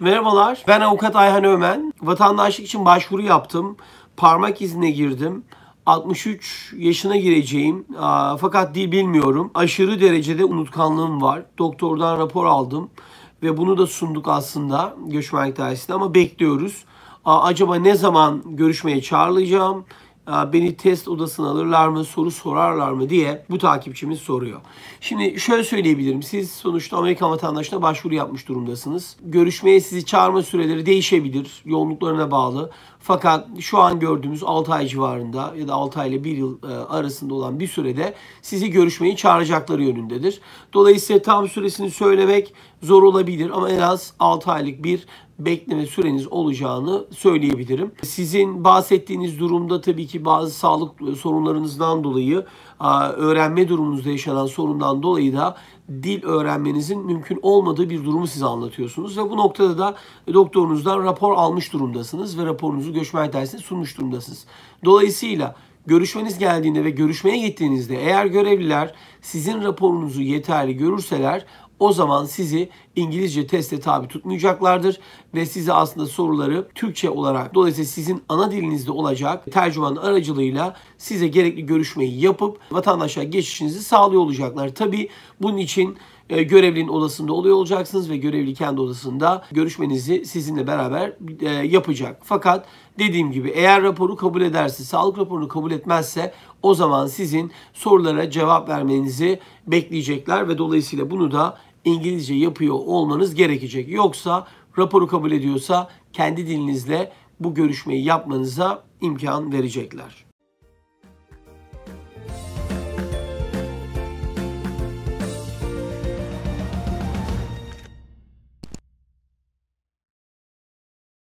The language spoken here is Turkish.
Merhabalar, ben avukat Ayhan Ömen. Vatandaşlık için başvuru yaptım. Parmak izine girdim. 63 yaşına gireceğim fakat dil bilmiyorum. Aşırı derecede unutkanlığım var. Doktordan rapor aldım ve bunu da sunduk aslında göçmenlik dairesinde ama bekliyoruz. acaba ne zaman görüşmeye çağrılacağım? beni test odasına alırlar mı, soru sorarlar mı diye bu takipçimiz soruyor. Şimdi şöyle söyleyebilirim. Siz sonuçta Amerikan vatandaşına başvuru yapmış durumdasınız. Görüşmeye sizi çağırma süreleri değişebilir. Yoğunluklarına bağlı. Fakat şu an gördüğümüz 6 ay civarında ya da 6 ay ile 1 yıl e, arasında olan bir sürede sizi görüşmeyi çağıracakları yönündedir. Dolayısıyla tam süresini söylemek zor olabilir ama en az 6 aylık bir bekleme süreniz olacağını söyleyebilirim. Sizin bahsettiğiniz durumda tabii ki bazı sağlık sorunlarınızdan dolayı öğrenme durumunuzda yaşanan sorundan dolayı da dil öğrenmenizin mümkün olmadığı bir durumu size anlatıyorsunuz ve bu noktada da doktorunuzdan rapor almış durumdasınız ve raporunuzu göçmen dersine sunmuş durumdasınız. Dolayısıyla görüşmeniz geldiğinde ve görüşmeye gittiğinizde eğer görevliler sizin raporunuzu yeterli görürseler o zaman sizi İngilizce teste tabi tutmayacaklardır ve size aslında soruları Türkçe olarak dolayısıyla sizin ana dilinizde olacak tercüman aracılığıyla size gerekli görüşmeyi yapıp vatandaşa geçişinizi sağlıyor olacaklar. Tabi bunun için e, görevlinin odasında oluyor olacaksınız ve görevli kendi odasında görüşmenizi sizinle beraber e, yapacak. Fakat dediğim gibi eğer raporu kabul ederse, sağlık raporunu kabul etmezse o zaman sizin sorulara cevap vermenizi bekleyecekler ve dolayısıyla bunu da İngilizce yapıyor olmanız gerekecek. Yoksa raporu kabul ediyorsa kendi dilinizle bu görüşmeyi yapmanıza imkan verecekler.